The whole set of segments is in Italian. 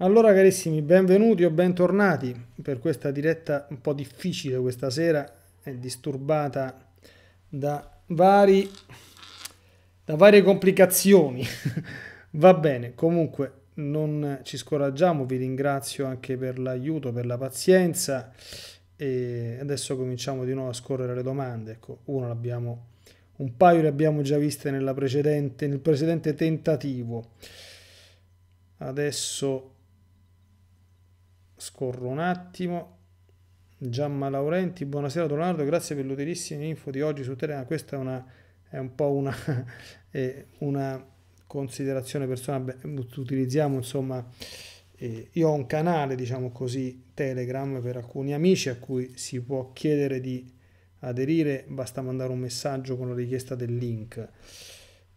Allora carissimi, benvenuti o bentornati per questa diretta un po' difficile questa sera, è disturbata da, vari, da varie complicazioni. Va bene, comunque non ci scoraggiamo, vi ringrazio anche per l'aiuto, per la pazienza e adesso cominciamo di nuovo a scorrere le domande. Ecco, uno l'abbiamo, un paio le abbiamo già viste nella precedente, nel precedente tentativo. Adesso scorro un attimo. Giamma Laurenti, buonasera Leonardo, grazie per l'utilissima info di oggi su Terena. Questa è, una, è un po' una, una considerazione personale, utilizziamo insomma, eh, io ho un canale, diciamo così, Telegram per alcuni amici a cui si può chiedere di aderire, basta mandare un messaggio con la richiesta del link.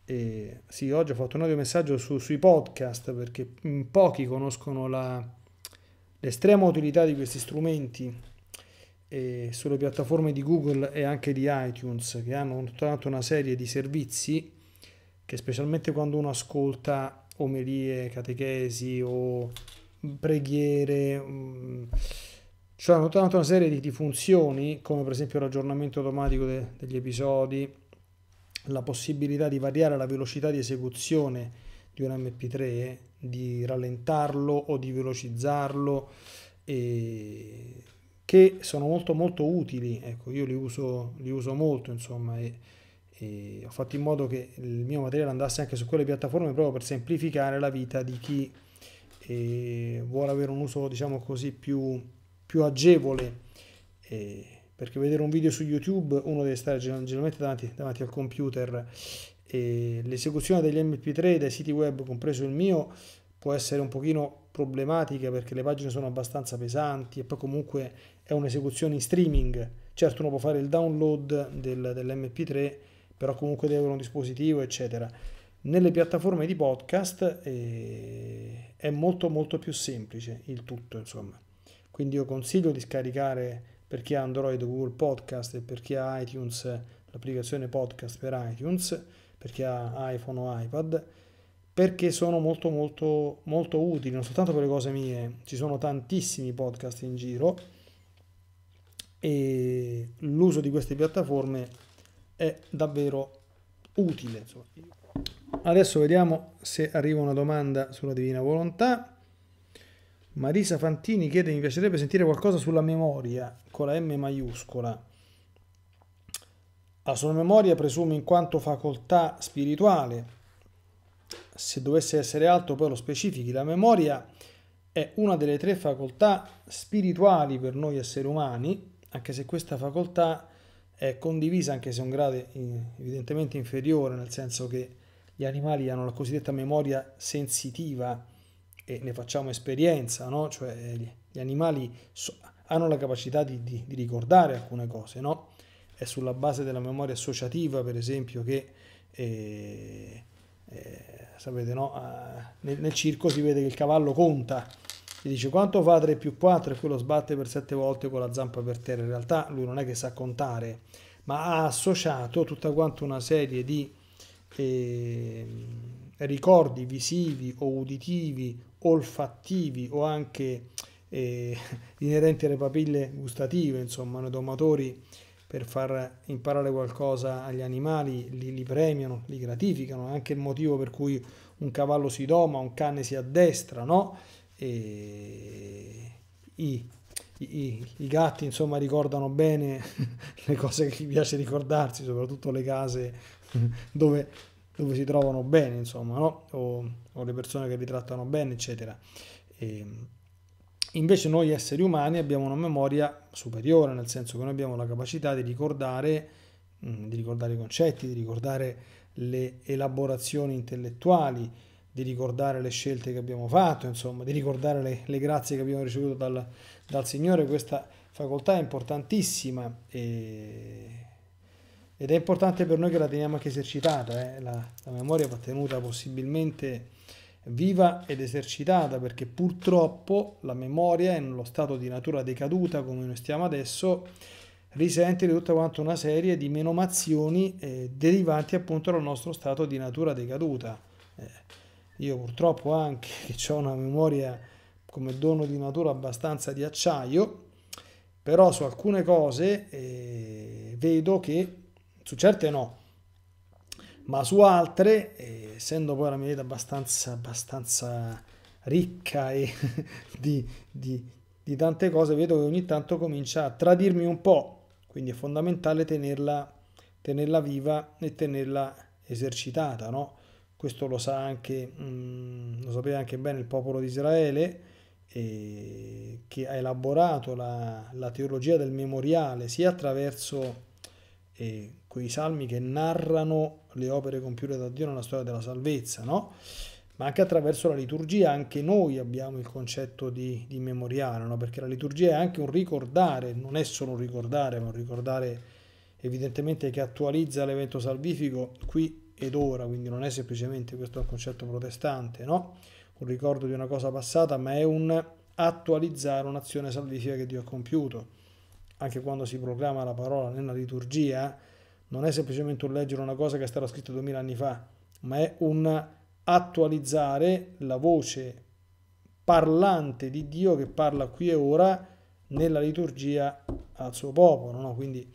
Eh, sì, oggi ho fatto un audio messaggio su, sui podcast perché pochi conoscono la L'estrema utilità di questi strumenti eh, sulle piattaforme di Google e anche di iTunes, che hanno tutta una serie di servizi che specialmente quando uno ascolta omelie, catechesi o mm, preghiere, mh, mm, cioè hanno tutta una serie di, di, funzioni, come per esempio l'aggiornamento automatico de, degli episodi, la possibilità di variare la velocità di esecuzione di un MP3, di rallentarlo o di velocizzarlo, e che sono molto molto utili, ecco, io li uso, li uso molto, insomma, e, e ho fatto in modo che il mio materiale andasse anche su quelle piattaforme proprio per semplificare la vita di chi eh, vuole avere un uso, diciamo così, più, più agevole. Eh, perché vedere un video su YouTube uno deve stare generalmente davanti, davanti al computer l'esecuzione degli MP3 dai siti web, compreso il mio, può essere un pochino problematica perché le pagine sono abbastanza pesanti e poi comunque è un'esecuzione in streaming. Certo uno può fare il download del, dell'MP3, però comunque deve avere un dispositivo, eccetera. Nelle piattaforme di podcast eh, è molto molto più semplice il tutto, insomma. Quindi io consiglio di scaricare per chi ha Android Google Podcast e per chi ha iTunes l'applicazione podcast per iTunes per chi ha iPhone o iPad, perché sono molto molto molto utili, non soltanto per le cose mie, ci sono tantissimi podcast in giro e l'uso di queste piattaforme è davvero utile. Adesso vediamo se arriva una domanda sulla Divina Volontà. Marisa Fantini chiede mi piacerebbe sentire qualcosa sulla memoria con la M maiuscola. La sua memoria presume in quanto facoltà spirituale. Se dovesse essere altro, poi lo specifichi. La memoria è una delle tre facoltà spirituali per noi esseri umani, anche se questa facoltà è condivisa, anche se è un grado eh, evidentemente inferiore, nel senso che gli animali hanno la cosiddetta memoria sensitiva e ne facciamo esperienza, no? Cioè gli animali hanno la capacità di, di, di ricordare alcune cose, no? è sulla base della memoria associativa, per esempio, che eh, eh, sapete, no? Ah, nel, nel, circo si vede che il cavallo conta. Gli dice quanto fa 3 più 4 e quello sbatte per 7 volte con la zampa per terra. In realtà lui non è che sa contare, ma ha associato tutta quanta una serie di eh, ricordi visivi o uditivi, olfattivi o anche eh, inerenti alle papille gustative, insomma, nei domatori per far imparare qualcosa agli animali, li, li, premiano, li gratificano, è anche il motivo per cui un cavallo si doma, un cane si addestra, no? E... I, i, i, gatti insomma ricordano bene le cose che gli piace ricordarsi, soprattutto le case dove, dove si trovano bene, insomma, no? o, o, le persone che li trattano bene, eccetera. E, ehm, Invece noi esseri umani abbiamo una memoria superiore, nel senso che noi abbiamo la capacità di ricordare, mm, di ricordare i concetti, di ricordare le elaborazioni intellettuali, di ricordare le scelte che abbiamo fatto, insomma, di ricordare le, le grazie che abbiamo ricevuto dal, dal, Signore. Questa facoltà è importantissima e, ed è importante per noi che la teniamo anche esercitata. Eh. La, la memoria va tenuta possibilmente viva ed esercitata perché purtroppo la memoria in uno stato di natura decaduta come noi stiamo adesso risente di tutta quanta una serie di menomazioni eh, derivanti appunto dal nostro stato di natura decaduta. Eh, io purtroppo anche che ho una memoria come dono di natura abbastanza di acciaio, però su alcune cose eh, vedo che, su certe no, ma su altre, eh, essendo poi la mia vita abbastanza, abbastanza ricca e di, di, di tante cose, vedo che ogni tanto comincia a tradirmi un po', quindi è fondamentale tenerla, tenerla viva e tenerla esercitata, no? Questo lo sa anche, mh, mm, lo sapeva anche bene il popolo di Israele, eh, che ha elaborato la, la, teologia del memoriale sia attraverso eh, quei salmi che narrano le opere compiute da Dio nella storia della salvezza, no? ma anche attraverso la liturgia, anche noi abbiamo il concetto di, di memoriale, no? perché la liturgia è anche un ricordare, non è solo un ricordare, ma un ricordare evidentemente che attualizza l'evento salvifico qui ed ora, quindi non è semplicemente questo il concetto protestante, no? un ricordo di una cosa passata, ma è un attualizzare un'azione salvifica che Dio ha compiuto. Anche quando si proclama la parola nella liturgia, non è semplicemente un leggere una cosa che è stata scritta 2000 anni fa, ma è un attualizzare la voce parlante di Dio che parla qui e ora nella liturgia al suo popolo. No? Quindi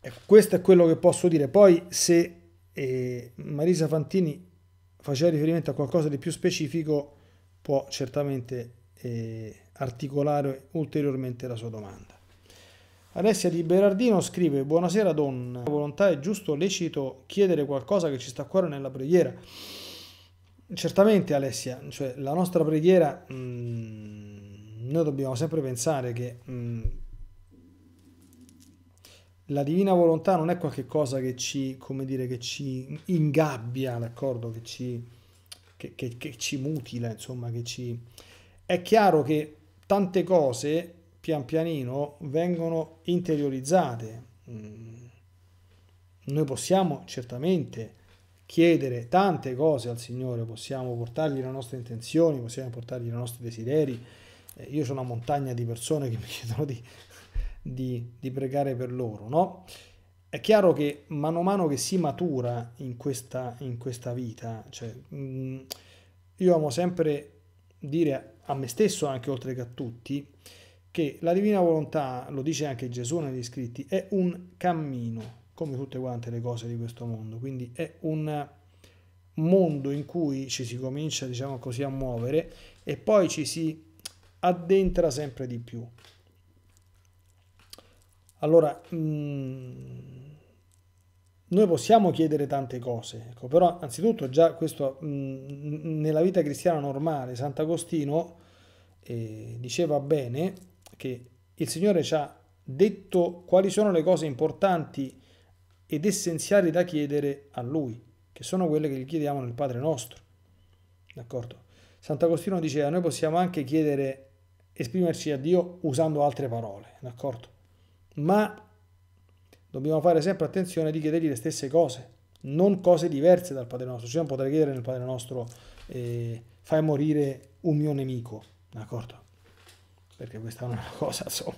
ecco, questo è quello che posso dire. Poi se eh, Marisa Fantini faceva riferimento a qualcosa di più specifico, può certamente eh, articolare ulteriormente la sua domanda. Alessia di Berardino scrive: Buonasera, donna. La volontà è giusto, lecito chiedere qualcosa che ci sta a cuore nella preghiera. Certamente, Alessia, cioè, la nostra preghiera, mh, mm, noi dobbiamo sempre pensare che mh, mm, la divina volontà non è qualcosa che ci, come dire, che ci ingabbia, d'accordo? Che ci, che, che, che ci mutila, insomma, che ci. È chiaro che tante cose pian pianino vengono interiorizzate. Mm. Noi possiamo certamente chiedere tante cose al Signore, possiamo portargli le nostre intenzioni, possiamo portargli i nostri desideri. Eh, io sono una montagna di persone che mi chiedono di, di, di pregare per loro, no? È chiaro che mano a mano che si matura in questa, in questa vita, cioè, mm, io amo sempre dire a me stesso, anche oltre che a tutti, che la divina volontà, lo dice anche Gesù negli scritti, è un cammino, come tutte quante le cose di questo mondo, quindi è un mondo in cui ci si comincia, diciamo così, a muovere e poi ci si addentra sempre di più. Allora, mm, noi possiamo chiedere tante cose, ecco, però anzitutto già questo mm, nella vita cristiana normale, Sant'Agostino eh, diceva bene che il Signore ci ha detto quali sono le cose importanti ed essenziali da chiedere a Lui, che sono quelle che gli chiediamo nel Padre nostro. D'accordo? Sant'Agostino diceva, noi possiamo anche chiedere, esprimerci a Dio usando altre parole, d'accordo? Ma dobbiamo fare sempre attenzione di chiedergli le stesse cose, non cose diverse dal Padre nostro. Cioè non potrei chiedere nel Padre nostro, eh, fai morire un mio nemico, d'accordo? perché questa è una cosa, insomma,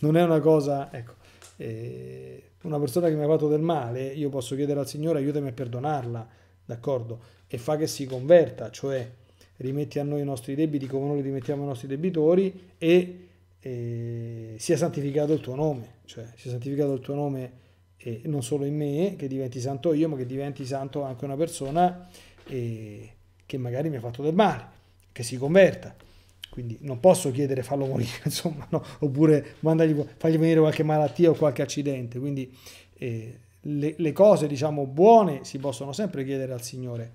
non è una cosa, ecco, eh, una persona che mi ha fatto del male, io posso chiedere al Signore aiutami a perdonarla, d'accordo? E fa che si converta, cioè rimetti a noi i nostri debiti come noi li rimettiamo ai nostri debitori e eh, sia santificato il tuo nome, cioè sia santificato il tuo nome eh, non solo in me, che diventi santo io, ma che diventi santo anche una persona che magari mi ha fatto del male, che si converta. Quindi non posso chiedere fallo morire, insomma, no? oppure mandargli, fargli venire qualche malattia o qualche accidente. Quindi eh, le, le cose, diciamo, buone si possono sempre chiedere al Signore.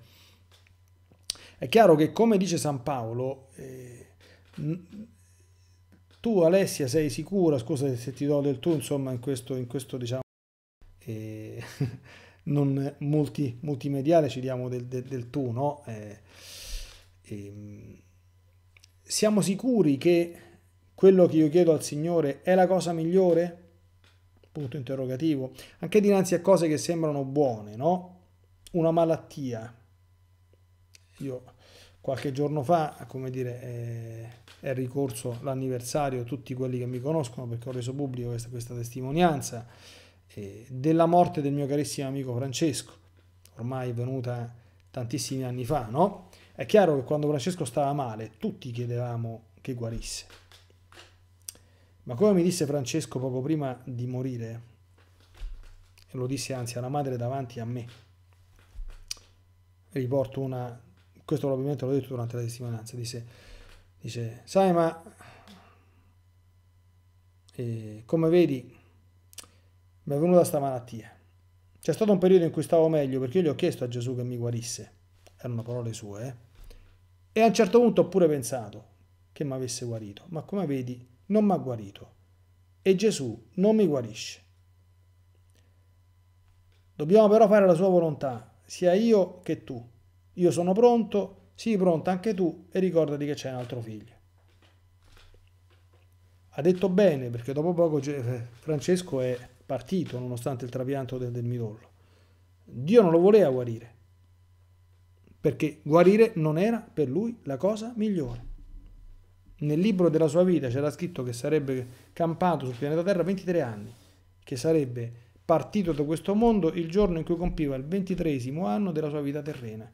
È chiaro che, come dice San Paolo, eh, tu Alessia sei sicura, scusa se ti do del tu, insomma, in questo, in questo diciamo, eh, non multi, multimediale ci diamo del, del, del tu, no? Eh, ehm, siamo sicuri che quello che io chiedo al Signore è la cosa migliore? Punto interrogativo. Anche dinanzi a cose che sembrano buone, no? Una malattia. Io qualche giorno fa, come dire, eh, è ricorso l'anniversario, tutti quelli che mi conoscono, perché ho reso pubblico questa, questa testimonianza, eh, della morte del mio carissimo amico Francesco, ormai venuta tantissimi anni fa, no? È chiaro che quando Francesco stava male, tutti chiedevamo che guarisse. Ma come mi disse Francesco poco prima di morire, e lo disse anzi alla madre davanti a me, riporto una, questo probabilmente l'ho detto durante la testimonianza, disse, dice, sai ma eh, come vedi mi è venuta questa malattia. C'è stato un periodo in cui stavo meglio perché io gli ho chiesto a Gesù che mi guarisse, erano parole sue, eh? E a un certo punto ho pure pensato che mi avesse guarito, ma come vedi non mi ha guarito e Gesù non mi guarisce. Dobbiamo però fare la sua volontà, sia io che tu. Io sono pronto, sii pronta anche tu e ricordati che c'è un altro figlio. Ha detto bene perché dopo poco eh, Francesco è partito nonostante il trapianto del, del midollo. Dio non lo voleva guarire, perché guarire non era per lui la cosa migliore. Nel libro della sua vita c'era scritto che sarebbe campato sul pianeta Terra 23 anni, che sarebbe partito da questo mondo il giorno in cui compiva il ventitresimo anno della sua vita terrena.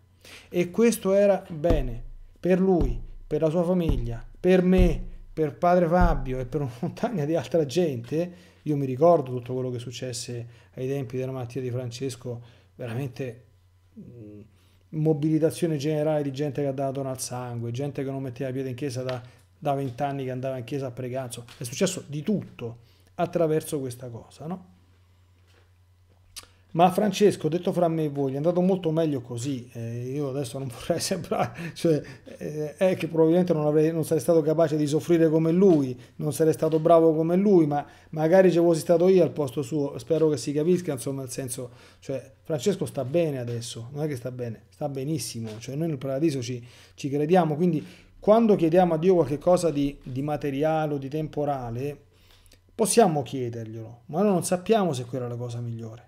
E questo era bene per lui, per la sua famiglia, per me, per padre Fabio e per una montagna di altra gente. Io mi ricordo tutto quello che successe ai tempi della malattia di Francesco, veramente mm, mobilitazione generale di gente che ha dato al sangue, gente che non metteva piede in chiesa da vent'anni, che andava in chiesa a pregare, è successo di tutto attraverso questa cosa, no? Ma Francesco, detto fra me e voi, gli è andato molto meglio così. Eh, io adesso non vorrei sembrare, cioè, eh, è che probabilmente non, avrei, non, sarei stato capace di soffrire come lui, non sarei stato bravo come lui, ma magari ci fossi stato io al posto suo. Spero che si capisca, insomma, il senso, cioè, Francesco sta bene adesso, non è che sta bene, sta benissimo. Cioè, noi nel paradiso ci, ci crediamo, quindi quando chiediamo a Dio qualcosa di, di materiale o di temporale, possiamo chiederglielo, ma noi non sappiamo se quella è la cosa migliore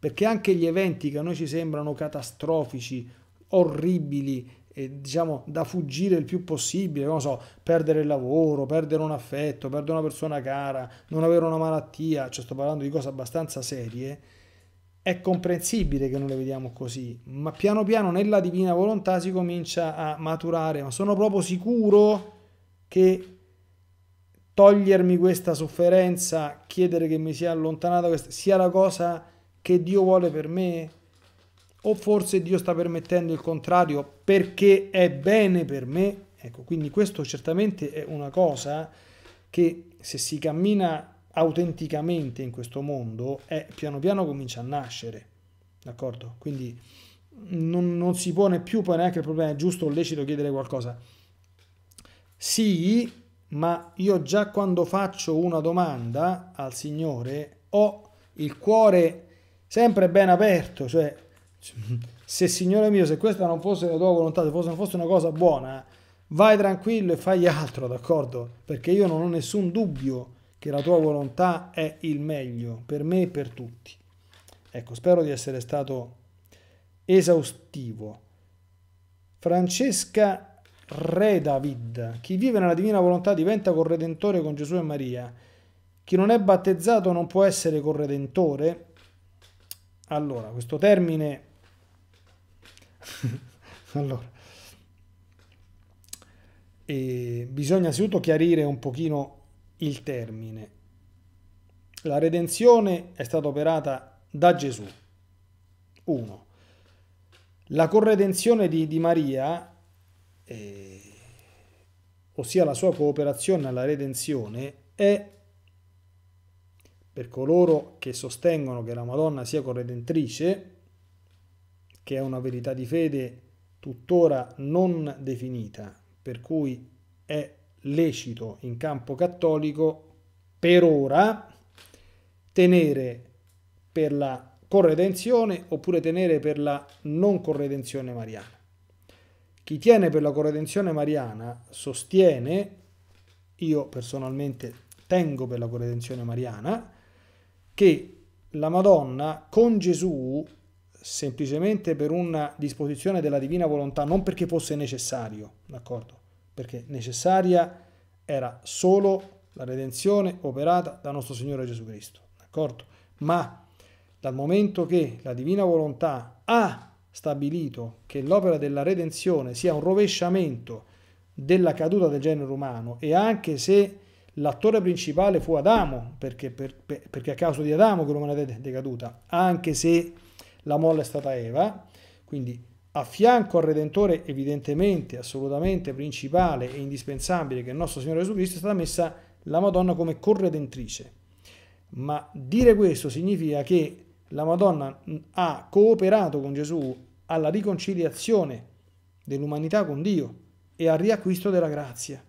perché anche gli eventi che a noi ci sembrano catastrofici, orribili, e, eh, diciamo da fuggire il più possibile, non so, perdere il lavoro, perdere un affetto, perdere una persona cara, non avere una malattia, cioè sto parlando di cose abbastanza serie, è comprensibile che non le vediamo così, ma piano piano nella divina volontà si comincia a maturare, ma sono proprio sicuro che togliermi questa sofferenza, chiedere che mi sia allontanata, sia la cosa che Dio vuole per me? O forse Dio sta permettendo il contrario perché è bene per me? Ecco, quindi questo certamente è una cosa che se si cammina autenticamente in questo mondo, è, piano piano comincia a nascere, d'accordo? Quindi non, non si pone più poi neanche il problema, è giusto o lecito chiedere qualcosa. Sì, ma io già quando faccio una domanda al Signore ho il cuore sempre ben aperto, cioè se signore mio, se questa non fosse la tua volontà, se fosse, non fosse una cosa buona, vai tranquillo e fai altro, d'accordo? Perché io non ho nessun dubbio che la tua volontà è il meglio per me e per tutti. Ecco, spero di essere stato esaustivo. Francesca Re David, chi vive nella divina volontà diventa corredentore con Gesù e Maria. Chi non è battezzato non può essere corredentore allora, questo termine... allora, e eh, bisogna innanzitutto chiarire un pochino il termine. La redenzione è stata operata da Gesù. 1. La corredenzione di, di Maria, eh, ossia la sua cooperazione alla redenzione, è per coloro che sostengono che la Madonna sia corredentrice, che è una verità di fede tuttora non definita, per cui è lecito in campo cattolico per ora tenere per la corredenzione oppure tenere per la non corredenzione mariana. Chi tiene per la corredenzione mariana sostiene, io personalmente tengo per la corredenzione mariana, che la Madonna con Gesù, semplicemente per una disposizione della divina volontà, non perché fosse necessario, d'accordo? Perché necessaria era solo la redenzione operata da nostro Signore Gesù Cristo, d'accordo? Ma dal momento che la divina volontà ha stabilito che l'opera della redenzione sia un rovesciamento della caduta del genere umano e anche se L'attore principale fu Adamo, perché, per, perché a causa di Adamo che l'umanità è decaduta, anche se la molla è stata Eva, quindi a fianco al Redentore evidentemente, assolutamente principale e indispensabile che è il nostro Signore Gesù Cristo, è stata messa la Madonna come corredentrice. Ma dire questo significa che la Madonna ha cooperato con Gesù alla riconciliazione dell'umanità con Dio e al riacquisto della grazia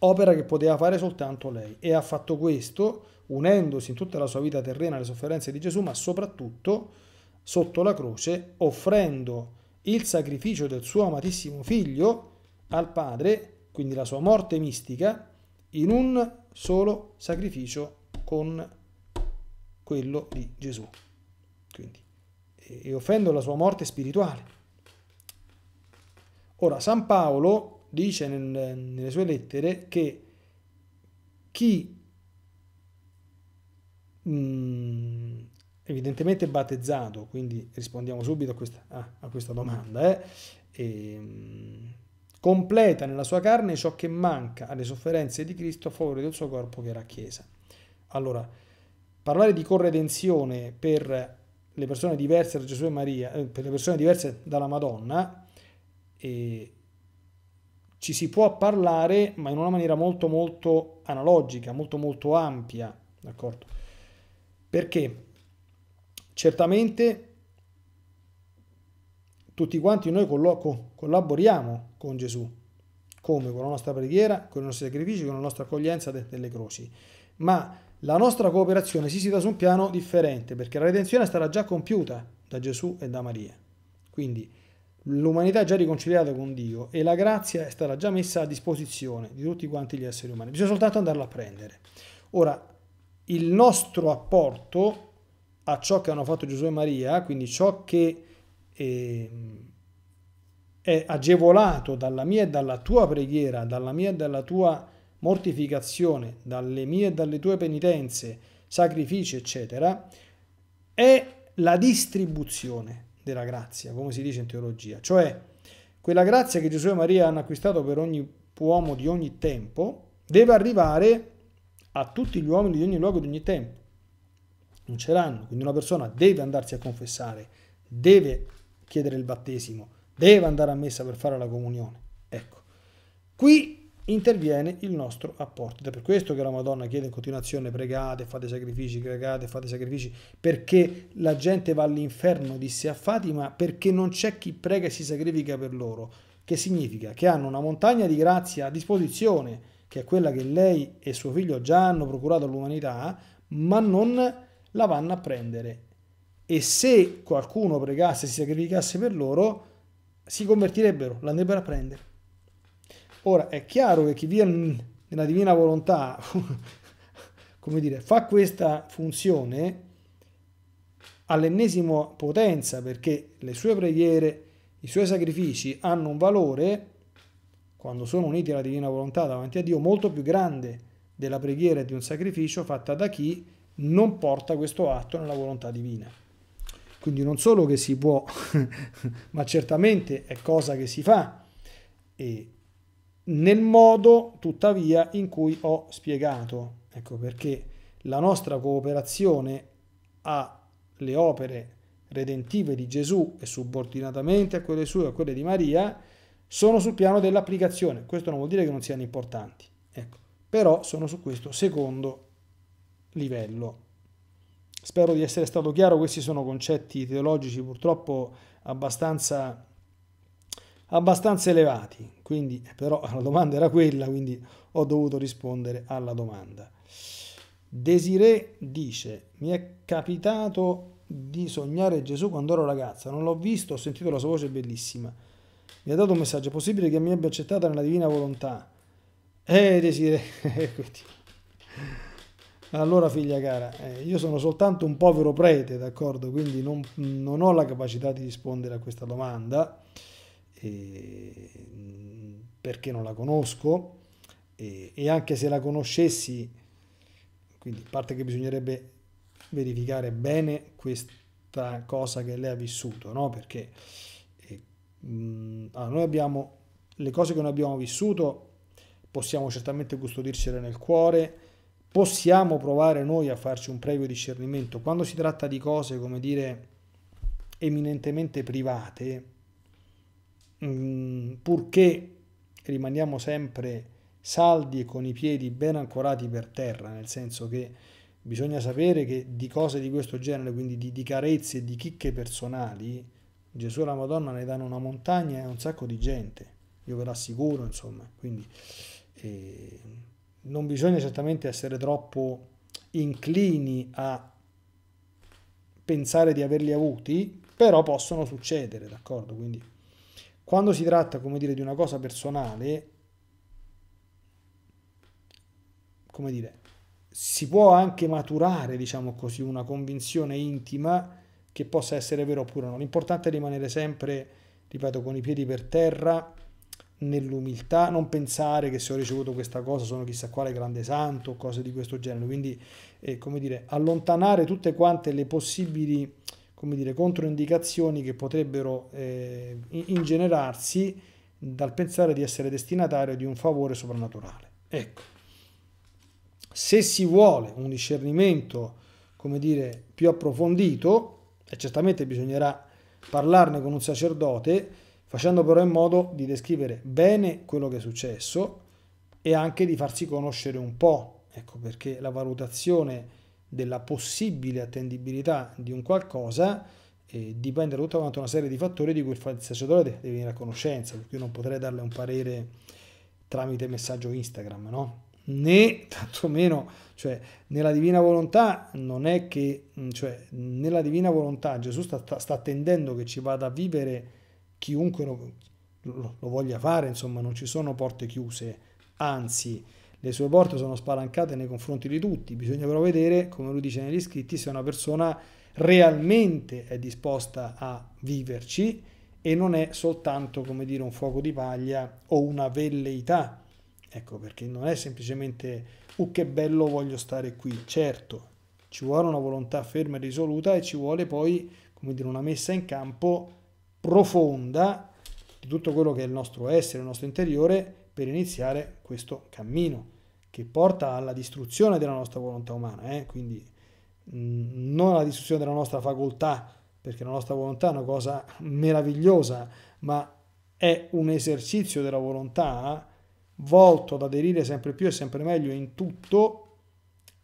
opera che poteva fare soltanto lei e ha fatto questo unendosi in tutta la sua vita terrena alle sofferenze di Gesù, ma soprattutto sotto la croce, offrendo il sacrificio del suo amatissimo figlio al Padre, quindi la sua morte mistica, in un solo sacrificio con quello di Gesù. Quindi, e offrendo la sua morte spirituale. Ora, San Paolo dice nel, nelle sue lettere che chi mh, mm, evidentemente battezzato, quindi rispondiamo subito a questa, ah, a questa domanda, eh, e, ehm, mh, completa nella sua carne ciò che manca alle sofferenze di Cristo a favore del suo corpo che era Chiesa. Allora, parlare di corredenzione per le persone diverse da Gesù e Maria, eh, per le persone diverse dalla Madonna, eh, ci si può parlare, ma in una maniera molto molto analogica, molto molto ampia, d'accordo? Perché certamente tutti quanti noi collaboriamo con Gesù, come con la nostra preghiera, con i nostri sacrifici, con la nostra accoglienza delle croci, ma la nostra cooperazione si situa su un piano differente, perché la redenzione sarà già compiuta da Gesù e da Maria. Quindi l'umanità è già riconciliata con Dio e la grazia è stata già messa a disposizione di tutti quanti gli esseri umani, bisogna soltanto andarla a prendere. Ora, il nostro apporto a ciò che hanno fatto Gesù e Maria, quindi ciò che eh, è agevolato dalla mia e dalla tua preghiera, dalla mia e dalla tua mortificazione, dalle mie e dalle tue penitenze, sacrifici, eccetera, è la distribuzione della grazia, come si dice in teologia, cioè quella grazia che Gesù e Maria hanno acquistato per ogni uomo di ogni tempo, deve arrivare a tutti gli uomini di ogni luogo, di ogni tempo. Non ce l'hanno, quindi una persona deve andarsi a confessare, deve chiedere il battesimo, deve andare a messa per fare la comunione. Ecco, qui interviene il nostro apporto. Ed è per questo che la Madonna chiede in continuazione pregate, fate sacrifici, pregate, fate sacrifici, perché la gente va all'inferno, disse a Fatima, perché non c'è chi prega e si sacrifica per loro. Che significa? Che hanno una montagna di grazia a disposizione, che è quella che lei e suo figlio già hanno procurato all'umanità, ma non la vanno a prendere. E se qualcuno pregasse e si sacrificasse per loro, si convertirebbero, l'andrebbero a prendere. Ora è chiaro che chi viene nella divina volontà, come dire, fa questa funzione all'ennesima potenza perché le sue preghiere, i suoi sacrifici hanno un valore, quando sono uniti alla divina volontà davanti a Dio, molto più grande della preghiera e di un sacrificio fatta da chi non porta questo atto nella volontà divina. Quindi non solo che si può, ma certamente è cosa che si fa e nel modo tuttavia in cui ho spiegato. Ecco perché la nostra cooperazione alle opere redentive di Gesù e subordinatamente a quelle sue e a quelle di Maria sono sul piano dell'applicazione. Questo non vuol dire che non siano importanti, ecco. però sono su questo secondo livello. Spero di essere stato chiaro, questi sono concetti teologici purtroppo abbastanza abbastanza elevati, quindi però la domanda era quella, quindi ho dovuto rispondere alla domanda. Desiree dice, mi è capitato di sognare Gesù quando ero ragazza, non l'ho visto, ho sentito la sua voce bellissima, mi ha dato un messaggio, è possibile che mi abbia accettata nella divina volontà? Eh Desiree, eh, allora figlia cara, eh, io sono soltanto un povero prete, d'accordo, quindi non, non ho la capacità di rispondere a questa domanda Mm, perché non la conosco eh, e anche se la conoscessi, quindi a parte che bisognerebbe verificare bene questa cosa che lei ha vissuto, no? perché eh, mh, mm, allora noi abbiamo le cose che noi abbiamo vissuto, possiamo certamente custodircele nel cuore, possiamo provare noi a farci un previo discernimento. Quando si tratta di cose, come dire, eminentemente private, Mm, purché rimaniamo sempre saldi e con i piedi ben ancorati per terra, nel senso che bisogna sapere che di cose di questo genere, quindi di, di carezze e di chicche personali, Gesù e la Madonna ne danno una montagna e un sacco di gente, io ve l'assicuro, insomma, quindi eh, non bisogna certamente essere troppo inclini a pensare di averli avuti, però possono succedere, d'accordo? Quindi quando si tratta, come dire, di una cosa personale, come dire, si può anche maturare, diciamo così, una convinzione intima che possa essere vero oppure no. L'importante è rimanere sempre, ripeto, con i piedi per terra, nell'umiltà, non pensare che se ho ricevuto questa cosa sono chissà quale grande santo o cose di questo genere. Quindi, eh, come dire, allontanare tutte quante le possibili come dire, controindicazioni che potrebbero eh, ingenerarsi dal pensare di essere destinatario di un favore soprannaturale. Ecco, se si vuole un discernimento, come dire, più approfondito, e certamente bisognerà parlarne con un sacerdote, facendo però in modo di descrivere bene quello che è successo e anche di farsi conoscere un po', ecco perché la valutazione della possibile attendibilità di un qualcosa eh, dipende da tutta una serie di fattori di cui il sacerdote deve venire a conoscenza, perché io non potrei darle un parere tramite messaggio Instagram, no? Né tantomeno, cioè, nella divina volontà non è che, mm, cioè, nella divina volontà Gesù sta, sta attendendo che ci vada a vivere chiunque lo, lo, lo voglia fare, insomma, non ci sono porte chiuse, anzi, le sue porte sono spalancate nei confronti di tutti, bisogna però vedere, come lui dice negli scritti, se una persona realmente è disposta a viverci e non è soltanto, come dire, un fuoco di paglia o una velleità. Ecco, perché non è semplicemente, uh che bello voglio stare qui, certo, ci vuole una volontà ferma e risoluta e ci vuole poi, come dire, una messa in campo profonda di tutto quello che è il nostro essere, il nostro interiore, per iniziare questo cammino che porta alla distruzione della nostra volontà umana, eh? quindi mh, mm, non alla distruzione della nostra facoltà, perché la nostra volontà è una cosa meravigliosa, ma è un esercizio della volontà eh? volto ad aderire sempre più e sempre meglio in tutto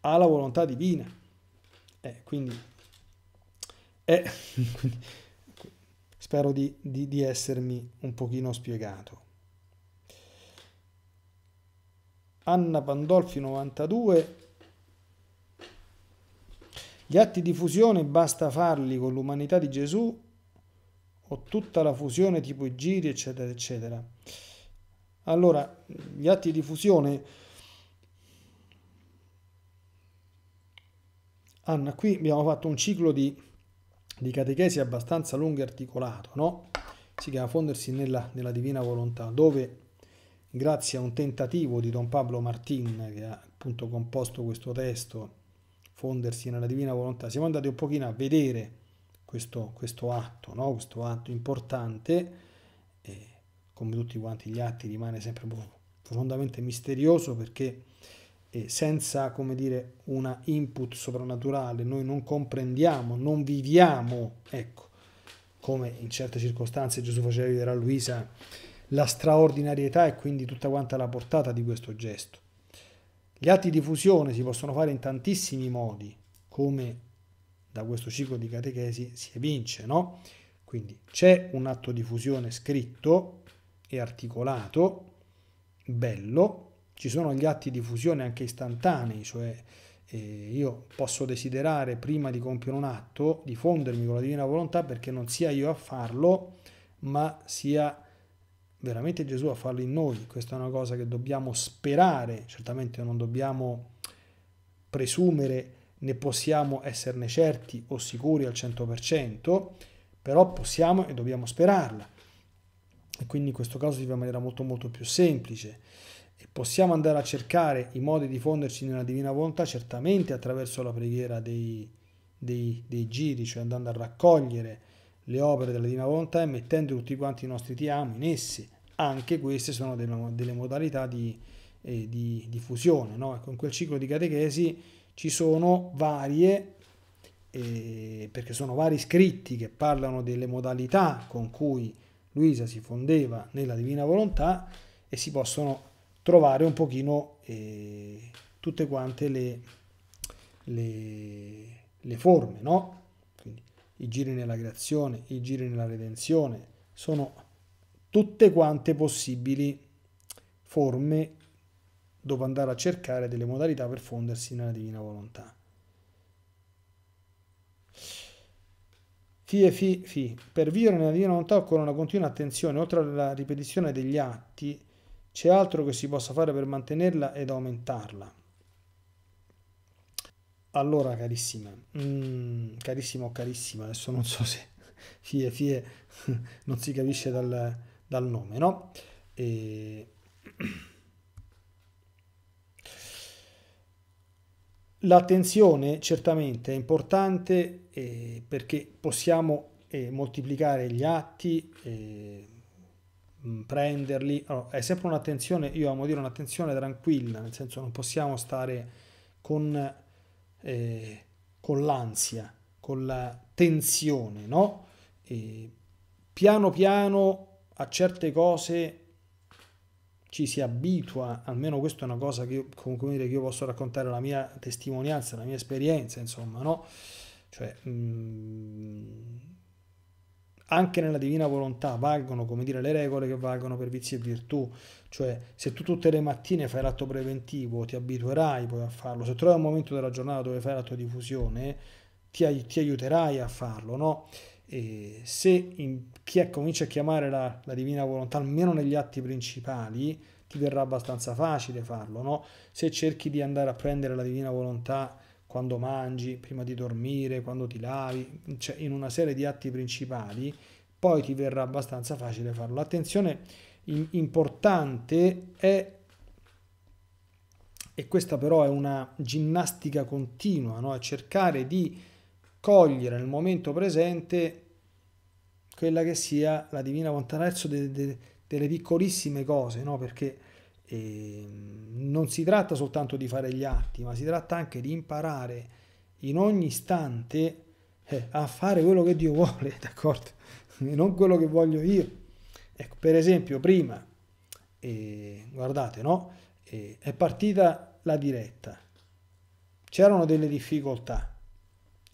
alla volontà divina. Eh, quindi, eh, spero di, di, di essermi un pochino spiegato. Anna Pandolfi 92 gli atti di fusione basta farli con l'umanità di Gesù o tutta la fusione tipo i giri eccetera eccetera allora gli atti di fusione Anna qui abbiamo fatto un ciclo di, di catechesi abbastanza lungo e articolato no? si chiama fondersi nella, nella divina volontà dove grazie a un tentativo di Don Pablo Martin, che ha appunto composto questo testo, Fondersi nella Divina Volontà, siamo andati un pochino a vedere questo, questo atto, no? questo atto importante, e come tutti quanti gli atti rimane sempre profondamente misterioso perché eh, senza come dire una input soprannaturale noi non comprendiamo, non viviamo, ecco, come in certe circostanze Gesù faceva vedere a Luisa la straordinarietà e quindi tutta quanta la portata di questo gesto. Gli atti di fusione si possono fare in tantissimi modi, come da questo ciclo di catechesi si evince, no? Quindi c'è un atto di fusione scritto e articolato, bello, ci sono gli atti di fusione anche istantanei, cioè eh, io posso desiderare prima di compiere un atto di fondermi con la divina volontà perché non sia io a farlo, ma sia veramente Gesù a farlo in noi. Questa è una cosa che dobbiamo sperare, certamente non dobbiamo presumere ne possiamo esserne certi o sicuri al 100%, però possiamo e dobbiamo sperarla. E quindi in questo caso si fa in maniera molto molto più semplice. E possiamo andare a cercare i modi di fonderci nella divina volontà certamente attraverso la preghiera dei, dei, dei giri, cioè andando a raccogliere le opere della divina volontà e mettendo tutti quanti i nostri ti amo in esse anche queste sono delle, modalità di, eh, di, di fusione. No? Con quel ciclo di catechesi ci sono varie, eh, perché sono vari scritti che parlano delle modalità con cui Luisa si fondeva nella divina volontà e si possono trovare un pochino eh, tutte quante le, le, le forme, no? Quindi, i giri nella creazione, i giri nella redenzione, sono tutte quante possibili forme dove andare a cercare delle modalità per fondersi nella divina volontà. Fie, fi, fi. Per vivere nella divina volontà occorre una continua attenzione, oltre alla ripetizione degli atti, c'è altro che si possa fare per mantenerla ed aumentarla. Allora, carissima, mm, carissimo o carissima, adesso non so se fie, fie, non si capisce dal, dal nome, no? E... L'attenzione certamente è importante eh, perché possiamo eh, moltiplicare gli atti, eh, mm, prenderli, allora, è sempre un'attenzione, io amo dire un'attenzione tranquilla, nel senso non possiamo stare con, eh, con l'ansia, con la tensione, no? piano piano a certe cose ci si abitua, almeno questa è una cosa che io, dire, che io posso raccontare la mia testimonianza, la mia esperienza, insomma, no? Cioè, mh, mm, anche nella divina volontà valgono, come dire, le regole che valgono per vizi e virtù. Cioè, se tu tutte le mattine fai l'atto preventivo, ti abituerai poi a farlo. Se trovi un momento della giornata dove fai l'atto di fusione, ti, ti aiuterai a farlo, no? E se in, chi è, comincia a chiamare la, la, divina volontà, almeno negli atti principali, ti verrà abbastanza facile farlo, no? Se cerchi di andare a prendere la divina volontà quando mangi, prima di dormire, quando ti lavi, cioè in una serie di atti principali, poi ti verrà abbastanza facile farlo. Attenzione in, importante è, e questa però è una ginnastica continua, no? È cercare di cogliere nel momento presente quella che sia la divina volontà adesso de, de, delle piccolissime cose, no? perché eh, non si tratta soltanto di fare gli atti, ma si tratta anche di imparare in ogni istante eh, a fare quello che Dio vuole, d'accordo? non quello che voglio io. Ecco, per esempio, prima, eh, guardate, no? Eh, è partita la diretta, c'erano delle difficoltà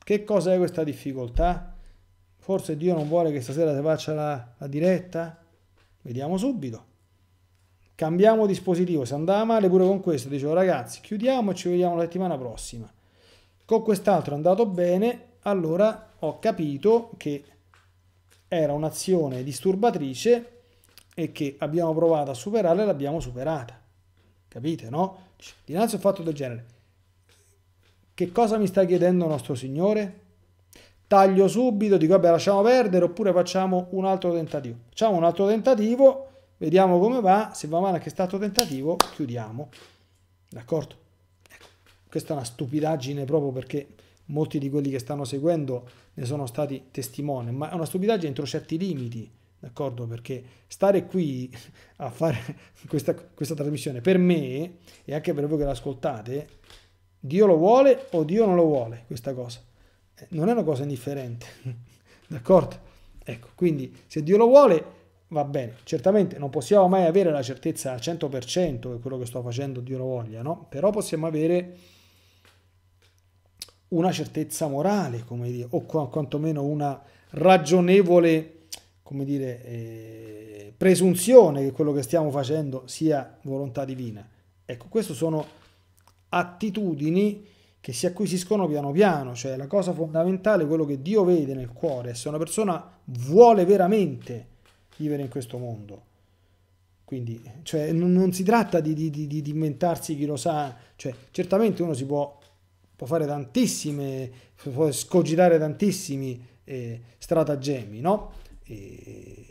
che cosa è questa difficoltà? Forse Dio non vuole che stasera si faccia la, la diretta? Vediamo subito. Cambiamo dispositivo, se andava male pure con questo, dicevo ragazzi, chiudiamo e ci vediamo la settimana prossima. Con quest'altro è andato bene, allora ho capito che era un'azione disturbatrice e che abbiamo provato a superarla e l'abbiamo superata. Capite, no? Dinanzi a un fatto del genere che cosa mi sta chiedendo nostro Signore? Taglio subito, dico vabbè lasciamo perdere oppure facciamo un altro tentativo. Facciamo un altro tentativo, vediamo come va, se va male anche è stato tentativo, chiudiamo. D'accordo? Ecco. Questa è una stupidaggine proprio perché molti di quelli che stanno seguendo ne sono stati testimoni, ma è una stupidaggine entro certi limiti, d'accordo? Perché stare qui a fare questa, questa trasmissione per me e anche per voi che l'ascoltate Dio lo vuole o Dio non lo vuole questa cosa. Eh, non è una cosa indifferente, d'accordo? Ecco, quindi se Dio lo vuole va bene. Certamente non possiamo mai avere la certezza al 100% che quello che sto facendo Dio lo voglia, no? Però possiamo avere una certezza morale, come dire, o quantomeno una ragionevole, come dire, eh, presunzione che quello che stiamo facendo sia volontà divina. Ecco, queste sono attitudini che si acquisiscono piano piano, cioè la cosa fondamentale, è quello che Dio vede nel cuore, se una persona vuole veramente vivere in questo mondo. Quindi cioè, non, non, si tratta di, di, di, di, inventarsi chi lo sa, cioè, certamente uno si può, può fare tantissime, può scogitare tantissimi eh, stratagemmi, no? E,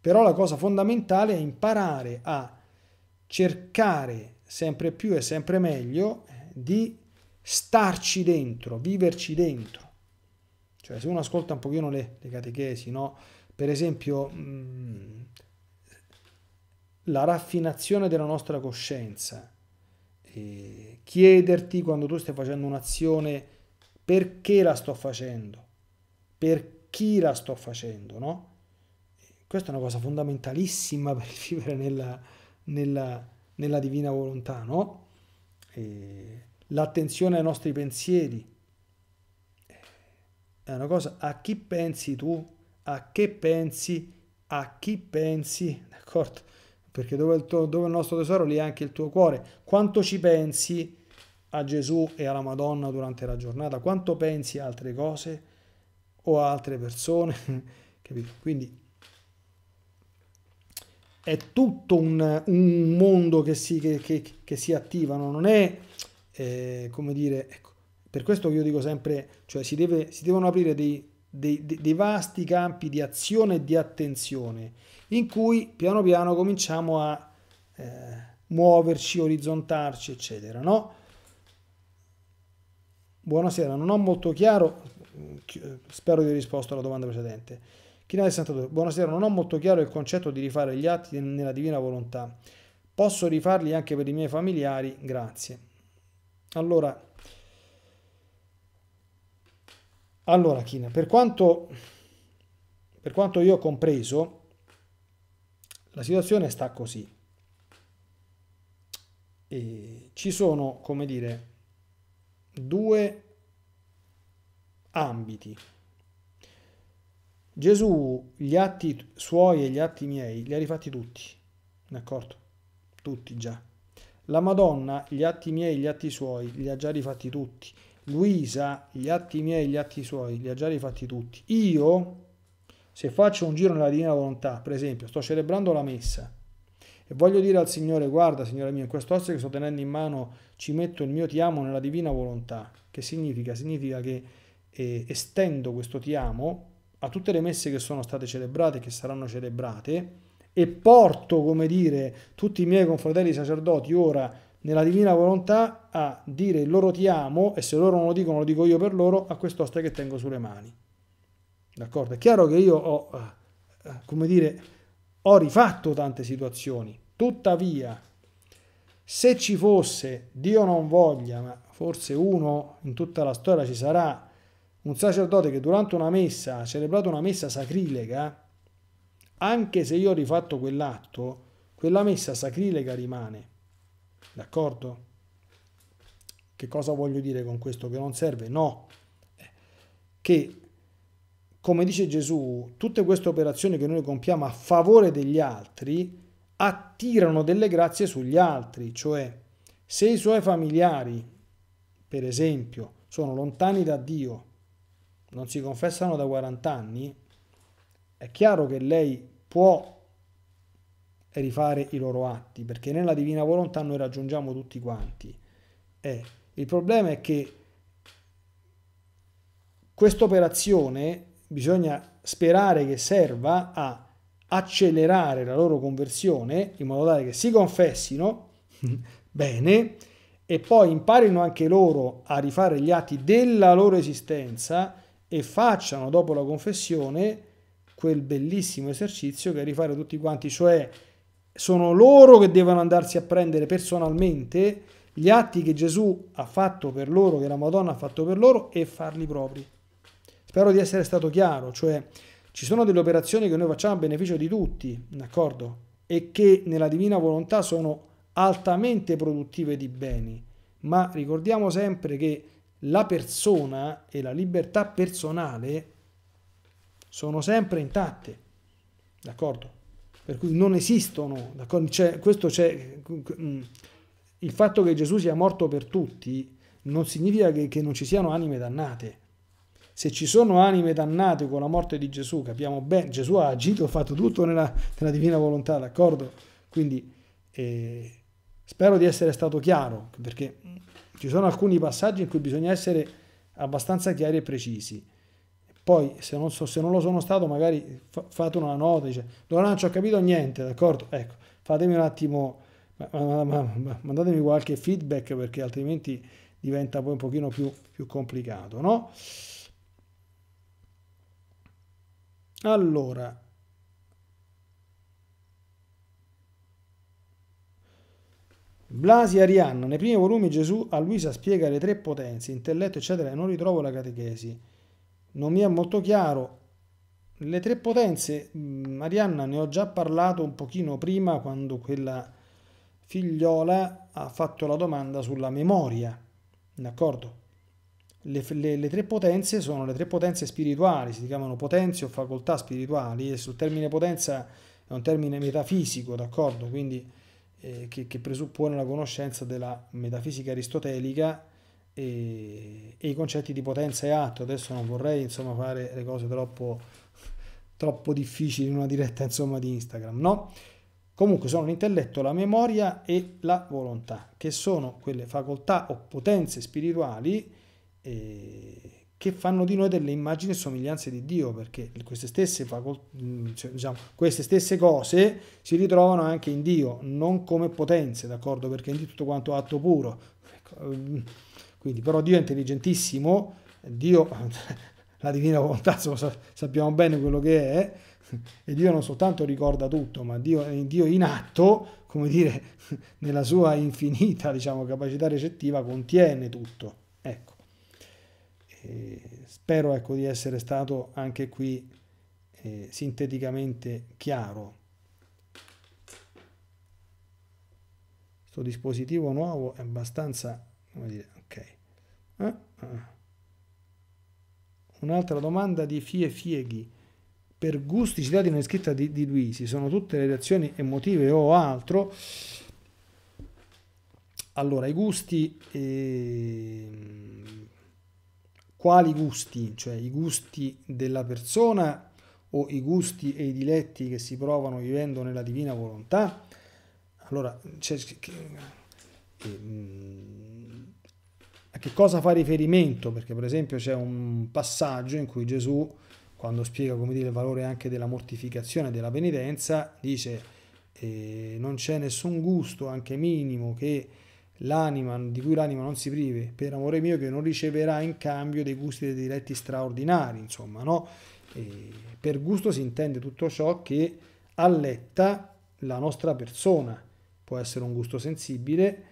però la cosa fondamentale è imparare a cercare sempre più e sempre meglio eh, di starci dentro, viverci dentro. Cioè se uno ascolta un pochino le, le catechesi, no? per esempio mh, mm, la raffinazione della nostra coscienza, eh, chiederti quando tu stai facendo un'azione perché la sto facendo, per chi la sto facendo, no? Questa è una cosa fondamentalissima per vivere nella, nella nella divina volontà, no? E l'attenzione ai nostri pensieri eh, è una cosa a chi pensi tu, a che pensi, a chi pensi, d'accordo? Perché dove il, tuo, dove il nostro tesoro lì è anche il tuo cuore. Quanto ci pensi a Gesù e alla Madonna durante la giornata? Quanto pensi a altre cose o a altre persone? Capito? Quindi è tutto un, un mondo che si, che, che, che si attivano, non è eh, come dire, ecco, per questo che io dico sempre, cioè si, deve, si devono aprire dei, dei, dei, vasti campi di azione e di attenzione in cui piano piano cominciamo a eh, muoverci, orizzontarci, eccetera, no? Buonasera, non ho molto chiaro, eh, spero di aver risposto alla domanda precedente. Chinale 62. Buonasera, non ho molto chiaro il concetto di rifare gli atti nella divina volontà. Posso rifarli anche per i miei familiari? Grazie. Allora, allora China, per quanto, per quanto io ho compreso, la situazione sta così. E ci sono, come dire, due ambiti Gesù gli atti suoi e gli atti miei li ha rifatti tutti, d'accordo? Tutti già. La Madonna gli atti miei e gli atti suoi li ha già rifatti tutti. Luisa gli atti miei e gli atti suoi li ha già rifatti tutti. Io, se faccio un giro nella divina volontà, per esempio, sto celebrando la messa e voglio dire al Signore, guarda Signore mio, in questo osso che sto tenendo in mano ci metto il mio ti amo nella divina volontà. Che significa? Significa che eh, estendo questo ti amo a tutte le messe che sono state celebrate e che saranno celebrate e porto, come dire, tutti i miei confratelli sacerdoti ora nella divina volontà a dire loro ti amo e se loro non lo dicono lo dico io per loro a quest'oste che tengo sulle mani. D'accordo? È chiaro che io ho, eh, eh, come dire, ho rifatto tante situazioni, tuttavia se ci fosse, Dio non voglia, ma forse uno in tutta la storia ci sarà, un sacerdote che durante una messa ha celebrato una messa sacrilega, anche se io ho rifatto quell'atto, quella messa sacrilega rimane. D'accordo? Che cosa voglio dire con questo? Che non serve? No. Eh, che, come dice Gesù, tutte queste operazioni che noi compiamo a favore degli altri attirano delle grazie sugli altri, cioè se i suoi familiari, per esempio, sono lontani da Dio, non si confessano da 40 anni, è chiaro che lei può rifare i loro atti, perché nella divina volontà noi raggiungiamo tutti quanti. Eh, il problema è che questa operazione bisogna sperare che serva a accelerare la loro conversione in modo tale che si confessino bene e poi imparino anche loro a rifare gli atti della loro esistenza e facciano dopo la confessione quel bellissimo esercizio che rifare tutti quanti, cioè sono loro che devono andarsi a prendere personalmente gli atti che Gesù ha fatto per loro, che la Madonna ha fatto per loro e farli propri. Spero di essere stato chiaro, cioè ci sono delle operazioni che noi facciamo a beneficio di tutti, d'accordo? E che nella divina volontà sono altamente produttive di beni, ma ricordiamo sempre che la persona e la libertà personale sono sempre intatte, d'accordo? Per cui non esistono, questo c'è, mm, il fatto che Gesù sia morto per tutti non significa che, che non ci siano anime dannate. Se ci sono anime dannate con la morte di Gesù, capiamo bene, Gesù ha agito, ha fatto tutto nella, nella divina volontà, d'accordo? Quindi eh, spero di essere stato chiaro, perché ci sono alcuni passaggi in cui bisogna essere abbastanza chiari e precisi. Poi, se non, so, se non lo sono stato, magari fa, fate una nota, dice, Don non ci ho capito niente, d'accordo? Ecco, fatemi un attimo, ma, ma, ma, mandatemi qualche feedback perché altrimenti diventa poi un pochino più, più complicato, no? Allora, Blasi Arianna, nei primi volumi Gesù a Luisa spiega le tre potenze, intelletto, eccetera, e non ritrovo la catechesi. Non mi è molto chiaro. Le tre potenze, mm, Arianna ne ho già parlato un pochino prima quando quella figliola ha fatto la domanda sulla memoria, d'accordo? Le, le, le tre potenze sono le tre potenze spirituali, si chiamano potenze o facoltà spirituali e sul termine potenza è un termine metafisico, d'accordo? Quindi eh, che, che, presuppone la conoscenza della metafisica aristotelica e, e, i concetti di potenza e atto. Adesso non vorrei insomma, fare le cose troppo, troppo difficili in una diretta insomma, di Instagram, no? Comunque sono l'intelletto, la memoria e la volontà, che sono quelle facoltà o potenze spirituali. Eh, che fanno di noi delle immagini e somiglianze di Dio, perché queste stesse, mm, cioè, diciamo, queste stesse cose si ritrovano anche in Dio, non come potenze, d'accordo? Perché in Dio tutto quanto atto puro. Ecco, mm, quindi, però Dio è intelligentissimo, Dio, la divina volontà, insomma, sappiamo bene quello che è, e Dio non soltanto ricorda tutto, ma Dio è Dio in atto, come dire, nella sua infinita diciamo, capacità recettiva contiene tutto spero ecco, di essere stato anche qui eh, sinteticamente chiaro. Questo dispositivo nuovo è abbastanza, come dire, ok. Eh, Un'altra domanda di Fie Fieghi. Per gusti citati nella scritta di, di Luisi, sono tutte le reazioni emotive o altro? Allora, i gusti... Eh, quali gusti, cioè i gusti della persona o i gusti e i diletti che si provano vivendo nella divina volontà, allora cioè, che, che, mm, a che cosa fa riferimento? Perché per esempio c'è un passaggio in cui Gesù, quando spiega come dire, il valore anche della mortificazione e della penitenza, dice eh, non c'è nessun gusto, anche minimo, che l'anima, di cui l'anima non si prive per amore mio che non riceverà in cambio dei gusti e dei diletti straordinari, insomma, no? E per gusto si intende tutto ciò che alletta la nostra persona, può essere un gusto sensibile,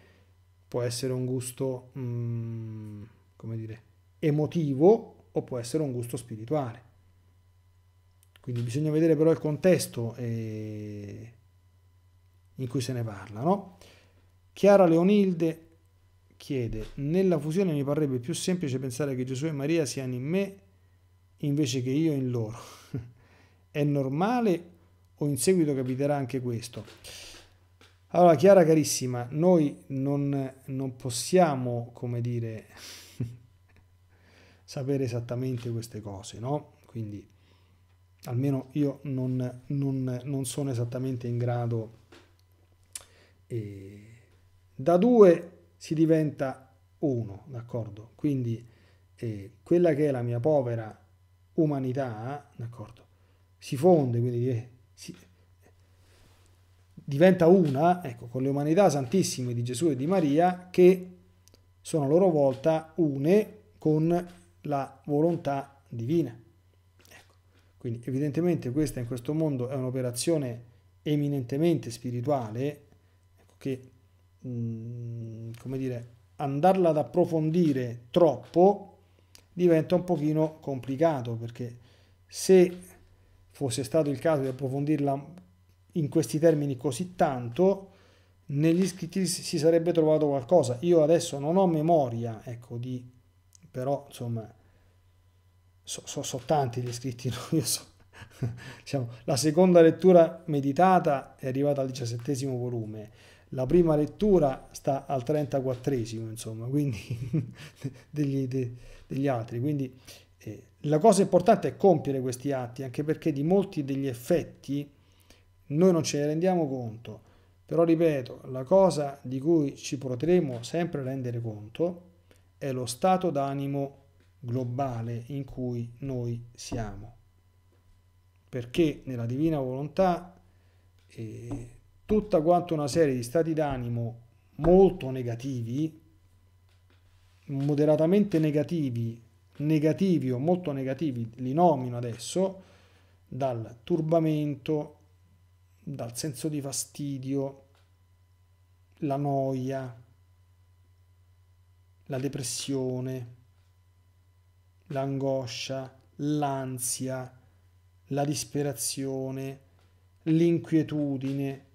può essere un gusto, mm, come dire, emotivo o può essere un gusto spirituale. Quindi bisogna vedere però il contesto eh, in cui se ne parla, no? Chiara Leonilde chiede, nella fusione mi parrebbe più semplice pensare che Gesù e Maria siano in me invece che io in loro. È normale o in seguito capiterà anche questo? Allora, Chiara carissima, noi non, non possiamo, come dire, sapere esattamente queste cose, no? Quindi, almeno io non, non, non sono esattamente in grado... Eh, da 2 si diventa 1, d'accordo? Quindi eh, quella che è la mia povera umanità, d'accordo? Si fonde, quindi eh, si, diventa una, ecco, con le umanità santissime di Gesù e di Maria che sono a loro volta une con la volontà divina. Ecco. Quindi evidentemente questa in questo mondo è un'operazione eminentemente spirituale ecco, che Mm, come dire, andarla ad approfondire troppo diventa un pochino complicato perché se fosse stato il caso di approfondirla in questi termini così tanto, negli iscritti si sarebbe trovato qualcosa. Io adesso non ho memoria, ecco, di... però insomma, so, so, so tanti gli iscritti, no? so, diciamo, la seconda lettura meditata è arrivata al diciassettesimo volume la prima lettura sta al 34esimo, insomma, quindi degli, de, degli, altri. Quindi eh, la cosa importante è compiere questi atti, anche perché di molti degli effetti noi non ce ne rendiamo conto. Però ripeto, la cosa di cui ci potremo sempre rendere conto è lo stato d'animo globale in cui noi siamo. Perché nella divina volontà eh, tutta quanto una serie di stati d'animo molto negativi, moderatamente negativi, negativi o molto negativi, li nomino adesso, dal turbamento, dal senso di fastidio, la noia, la depressione, l'angoscia, l'ansia, la disperazione, l'inquietudine,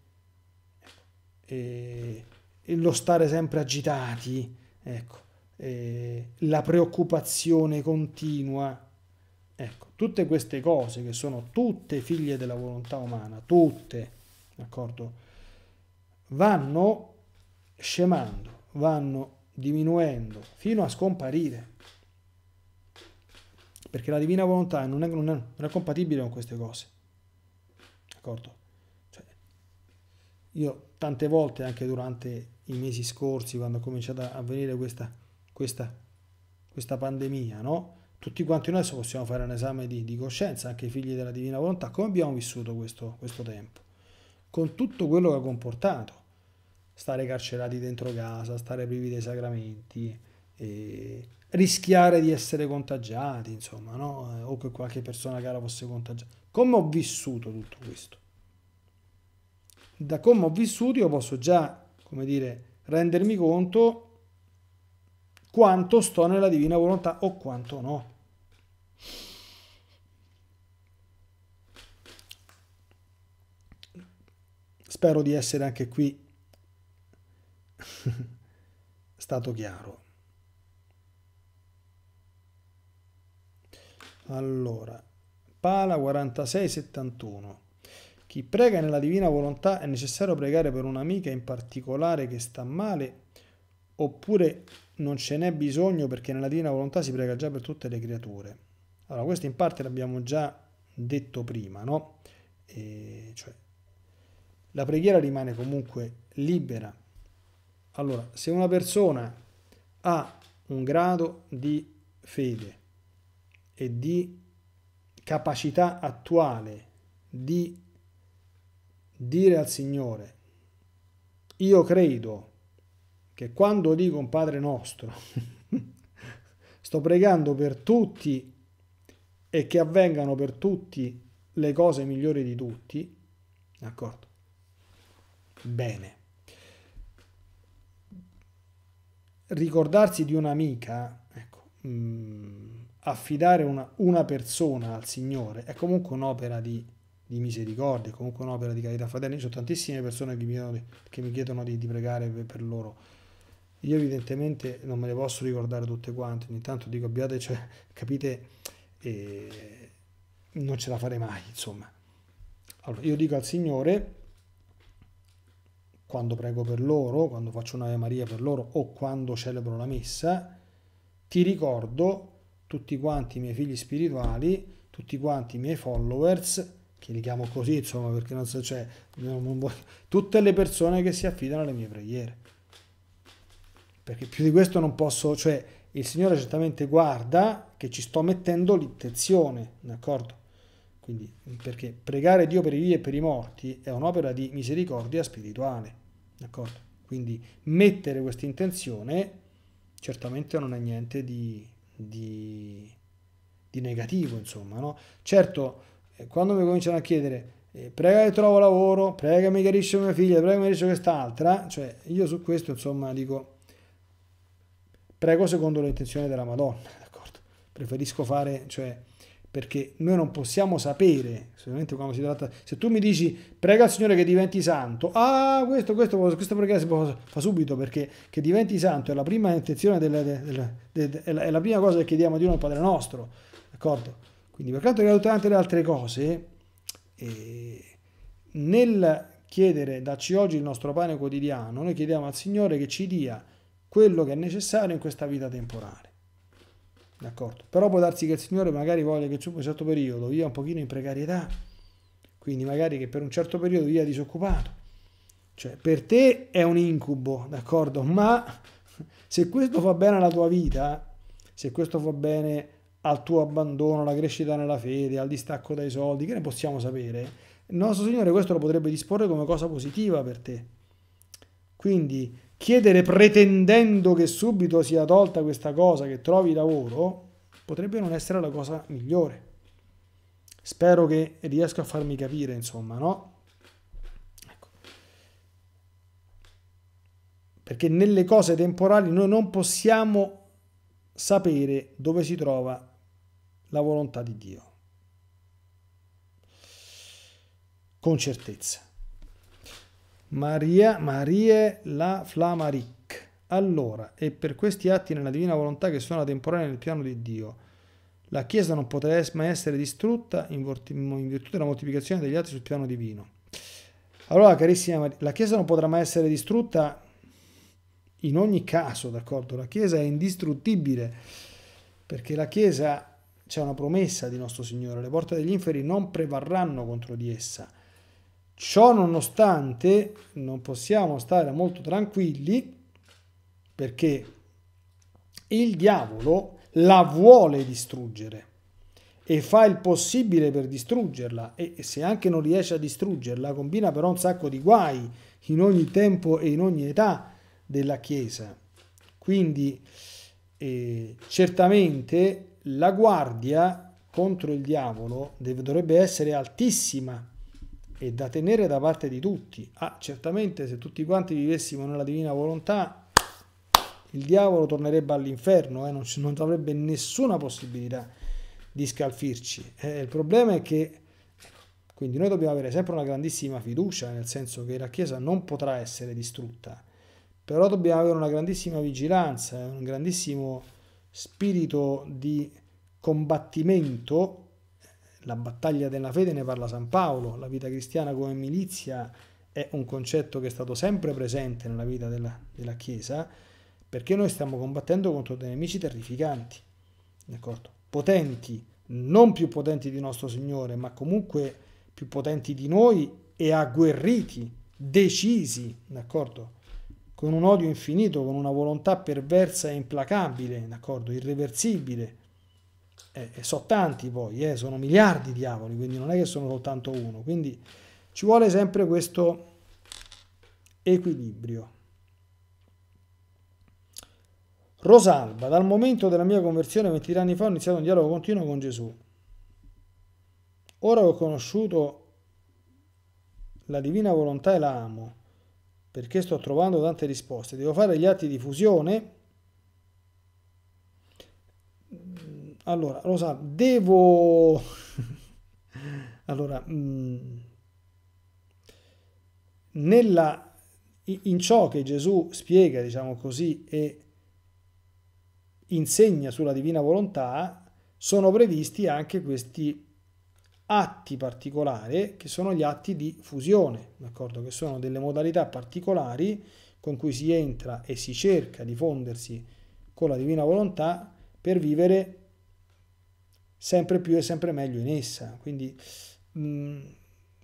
e, e lo stare sempre agitati, ecco, la preoccupazione continua, ecco, tutte queste cose che sono tutte figlie della volontà umana, tutte, d'accordo, vanno scemando, vanno diminuendo fino a scomparire. Perché la divina volontà non è, non è, non è compatibile con queste cose. D'accordo? Io tante volte, anche durante i mesi scorsi, quando è cominciata a venire questa, questa, questa pandemia, no? tutti quanti noi adesso possiamo fare un esame di, di, coscienza, anche i figli della divina volontà, come abbiamo vissuto questo, questo tempo, con tutto quello che ha comportato, stare carcerati dentro casa, stare privi dei sacramenti, rischiare di essere contagiati, insomma, no? Eh, o che qualche persona cara fosse contagiata. Come ho vissuto tutto questo? da come ho vissuto io posso già, come dire, rendermi conto quanto sto nella divina volontà o quanto no. Spero di essere anche qui stato chiaro. Allora, pala 4671. Chi prega nella divina volontà è necessario pregare per un'amica in particolare che sta male, oppure non ce n'è bisogno perché nella divina volontà si prega già per tutte le creature. Allora, questo in parte l'abbiamo già detto prima, no? E cioè, la preghiera rimane comunque libera. Allora, se una persona ha un grado di fede e di capacità attuale di dire al Signore, io credo che quando dico un Padre nostro, sto pregando per tutti e che avvengano per tutti le cose migliori di tutti, d'accordo? Bene. Ricordarsi di un'amica, ecco, mh, mm, affidare una, una persona al Signore è comunque un'opera di di misericordia, comunque un'opera di carità fraterna. Io ho tantissime persone che mi chiedono di, mi chiedono di, di pregare per, per, loro. Io evidentemente non me le posso ricordare tutte quante, ogni tanto dico abbiate, cioè, capite, eh, non ce la farei mai, insomma. Allora, io dico al Signore, quando prego per loro, quando faccio un'Ave Maria per loro o quando celebro la messa, ti ricordo tutti quanti i miei figli spirituali, tutti quanti i miei followers, che li chiamo così, insomma, perché non so, cioè, non, voglio, tutte le persone che si affidano alle mie preghiere. Perché più di questo non posso, cioè, il Signore certamente guarda che ci sto mettendo l'intenzione, d'accordo? Quindi, perché pregare Dio per i vivi e per i morti è un'opera di misericordia spirituale, d'accordo? Quindi mettere questa intenzione certamente non è niente di, di, di negativo, insomma, no? Certo, quando mi cominciano a chiedere eh, prega che trovo lavoro, prega che mi chiarisce mia figlia, prega che mi chiarisce quest'altra, cioè io su questo insomma dico prego secondo l'intenzione della Madonna, d'accordo? Preferisco fare, cioè, perché noi non possiamo sapere, solamente quando si tratta, se tu mi dici prega al Signore che diventi santo, ah questo, questo, questo preghiera si può fare subito perché che diventi santo è la prima intenzione, della, della, della, è la prima cosa che chiediamo a Dio nel Padre nostro, d'accordo? Quindi per quanto riguarda tutte le altre cose, eh, nel chiedere dacci oggi il nostro pane quotidiano, noi chiediamo al Signore che ci dia quello che è necessario in questa vita temporale. D'accordo? Però può darsi che il Signore magari voglia che su un certo periodo via un pochino in precarietà, quindi magari che per un certo periodo via disoccupato. Cioè, per te è un incubo, d'accordo? Ma se questo fa bene alla tua vita, se questo fa bene al tuo abbandono, alla crescita nella fede, al distacco dai soldi, che ne possiamo sapere? Il nostro Signore questo lo potrebbe disporre come cosa positiva per te. Quindi chiedere pretendendo che subito sia tolta questa cosa, che trovi lavoro, potrebbe non essere la cosa migliore. Spero che riesco a farmi capire, insomma, no? Ecco. Perché nelle cose temporali noi non possiamo sapere dove si trova la volontà di Dio. Con certezza. Maria, Marie la Flamaric. Allora, e per questi atti nella divina volontà che sono temporanei nel piano di Dio. La Chiesa non potrà mai essere distrutta in, in virtù della moltiplicazione degli atti sul piano divino. Allora, carissima Maria, la Chiesa non potrà mai essere distrutta in ogni caso, d'accordo? La Chiesa è indistruttibile perché la Chiesa c'è una promessa di nostro Signore, le porte degli inferi non prevarranno contro di essa. Ciò nonostante non possiamo stare molto tranquilli perché il diavolo la vuole distruggere e fa il possibile per distruggerla e se anche non riesce a distruggerla combina però un sacco di guai in ogni tempo e in ogni età della Chiesa. Quindi eh, certamente la guardia contro il diavolo deve, dovrebbe essere altissima e da tenere da parte di tutti. Ah, certamente se tutti quanti vivessimo nella divina volontà, il diavolo tornerebbe all'inferno e eh? non, non, avrebbe nessuna possibilità di scalfirci. Eh, il problema è che quindi noi dobbiamo avere sempre una grandissima fiducia, nel senso che la Chiesa non potrà essere distrutta, però dobbiamo avere una grandissima vigilanza, un grandissimo spirito di combattimento, la battaglia della fede ne parla San Paolo, la vita cristiana come milizia è un concetto che è stato sempre presente nella vita della, della Chiesa, perché noi stiamo combattendo contro dei nemici terrificanti, potenti, non più potenti di nostro Signore, ma comunque più potenti di noi e agguerriti, decisi, d'accordo? con un odio infinito, con una volontà perversa e implacabile, d'accordo? irreversibile. Eh, e so tanti poi, eh, sono miliardi di diavoli, quindi non è che sono soltanto uno. Quindi ci vuole sempre questo equilibrio. Rosalba, dal momento della mia conversione 23 anni fa ho iniziato un dialogo continuo con Gesù. Ora ho conosciuto la divina volontà e la amo perché sto trovando tante risposte. Devo fare gli atti di fusione. Mm, allora, lo sa, devo... allora, mm, nella, in ciò che Gesù spiega, diciamo così, e insegna sulla divina volontà, sono previsti anche questi atti particolari che sono gli atti di fusione, d'accordo? che sono delle modalità particolari con cui si entra e si cerca di fondersi con la divina volontà per vivere sempre più e sempre meglio in essa. Quindi, mh, mm,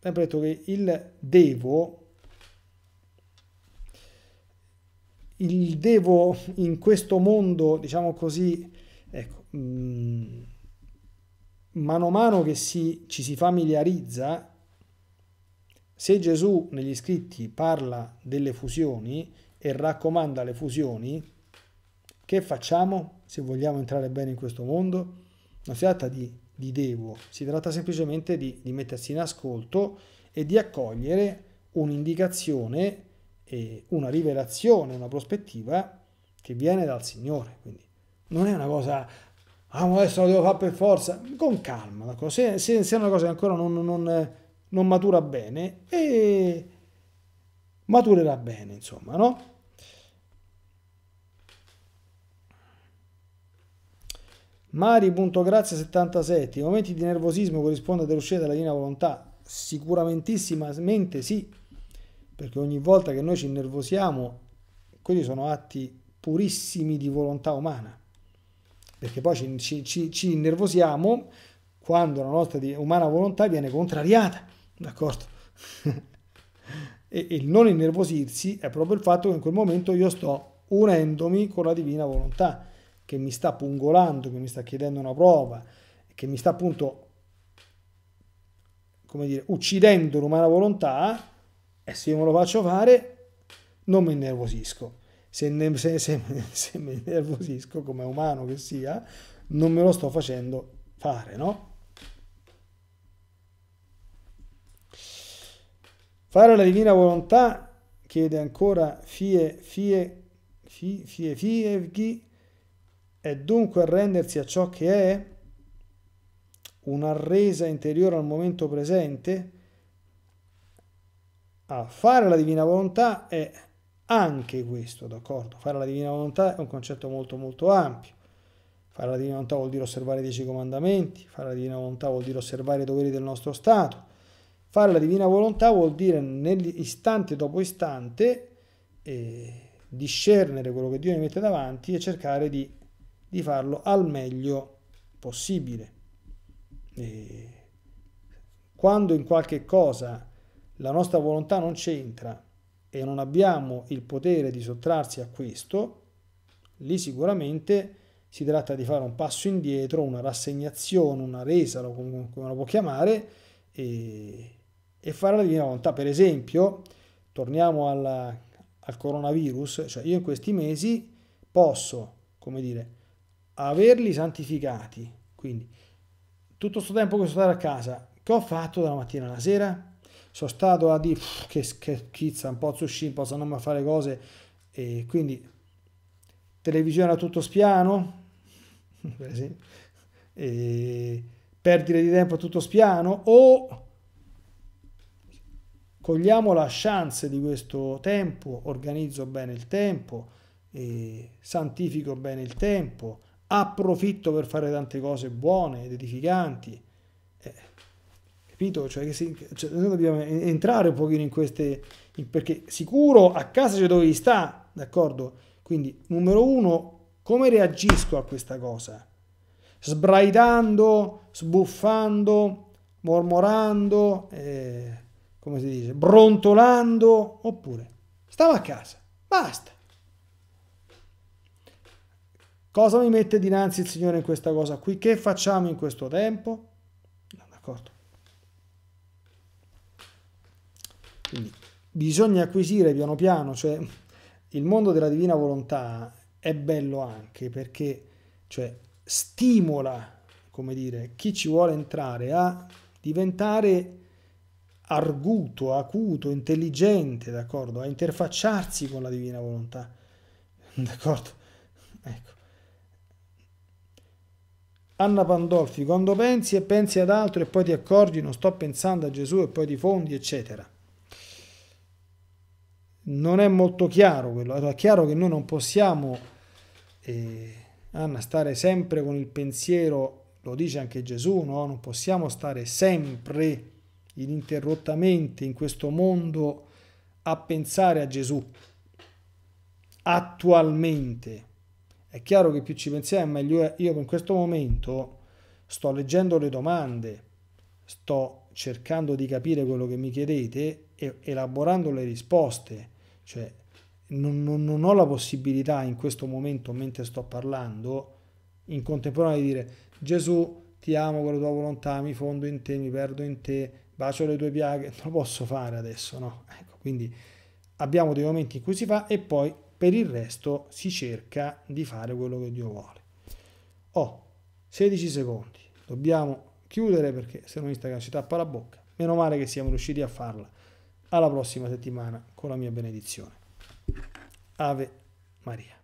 sempre detto che il devo, il devo in questo mondo, diciamo così, ecco, mh, mm, mano a mano che si, ci si familiarizza, se Gesù negli scritti parla delle fusioni e raccomanda le fusioni, che facciamo se vogliamo entrare bene in questo mondo? Non si tratta di, di devo, si tratta semplicemente di, di mettersi in ascolto e di accogliere un'indicazione, e una rivelazione, una prospettiva che viene dal Signore. Quindi non è una cosa ah ma adesso lo devo fare per forza, con calma, se, se, se, è una cosa che ancora non, non, non matura bene, e maturerà bene, insomma, no? Mari.grazia77, i momenti di nervosismo corrispondono all'uscita della dalla linea volontà? Sicuramentissimamente sì, perché ogni volta che noi ci innervosiamo, quelli sono atti purissimi di volontà umana perché poi ci, ci, ci, ci innervosiamo quando la nostra umana volontà viene contrariata, d'accordo? e, il non innervosirsi è proprio il fatto che in quel momento io sto unendomi con la divina volontà che mi sta pungolando, che mi sta chiedendo una prova, che mi sta appunto, come dire, uccidendo l'umana volontà, e se io me lo faccio fare, non mi innervosisco se, ne, se, se, se mi nervosisco, come umano che sia, non me lo sto facendo fare, no? Fare la divina volontà chiede ancora fie fie fie fie, fie chi è dunque arrendersi a ciò che è una resa interiore al momento presente a fare la divina volontà è anche questo, d'accordo? Fare la divina volontà è un concetto molto molto ampio. Fare la divina volontà vuol dire osservare i dieci comandamenti, fare la divina volontà vuol dire osservare i doveri del nostro Stato, fare la divina volontà vuol dire istante dopo istante eh, discernere quello che Dio mi mette davanti e cercare di, di farlo al meglio possibile. E quando in qualche cosa la nostra volontà non c'entra, e non abbiamo il potere di sottrarsi a questo, lì sicuramente si tratta di fare un passo indietro, una rassegnazione, una resa, come lo può chiamare, e, e fare la divina volontà. Per esempio, torniamo alla, al coronavirus, cioè io in questi mesi posso, come dire, averli santificati, quindi tutto questo tempo che sono stato a casa, che ho fatto dalla mattina alla sera? sono stato a dire che, schizza un po' sushi, un po' non fare cose, e quindi televisione a tutto spiano, per e perdere di tempo a tutto spiano, o cogliamo la chance di questo tempo, organizzo bene il tempo, santifico bene il tempo, approfitto per fare tante cose buone ed edificanti. Eh, capito? Cioè, che si, cioè noi dobbiamo entrare un pochino in queste, in, perché sicuro a casa c'è dove sta, d'accordo? Quindi, numero uno, come reagisco a questa cosa? Sbraitando, sbuffando, mormorando, eh, come si dice, brontolando, oppure stavo a casa, basta. Cosa mi mette dinanzi il Signore in questa cosa qui? Che facciamo in questo tempo? D'accordo. Quindi bisogna acquisire piano piano, cioè il mondo della divina volontà è bello anche perché cioè, stimola, come dire, chi ci vuole entrare a diventare arguto, acuto, intelligente, d'accordo? A interfacciarsi con la divina volontà, d'accordo? Ecco. Anna Pandolfi, quando pensi e pensi ad altro e poi ti accorgi non sto pensando a Gesù e poi ti fondi, eccetera non è molto chiaro quello. Allora, è chiaro che noi non possiamo, eh, Anna, stare sempre con il pensiero, lo dice anche Gesù, no? non possiamo stare sempre ininterrottamente in questo mondo a pensare a Gesù attualmente. È chiaro che più ci pensiamo, meglio è. Io in questo momento sto leggendo le domande, sto cercando di capire quello che mi chiedete e elaborando le risposte cioè, non, non, non ho la possibilità in questo momento, mentre sto parlando, in contemporanea di dire Gesù, ti amo con la tua volontà, mi fondo in te, mi perdo in te, bacio le tue piaghe, non lo posso fare adesso, no? Ecco, quindi abbiamo dei momenti in cui si fa e poi per il resto si cerca di fare quello che Dio vuole. Ho oh, 16 secondi, dobbiamo chiudere perché se no Instagram ci tappa la bocca. Meno male che siamo riusciti a farla alla prossima settimana con la mia benedizione. Ave Maria.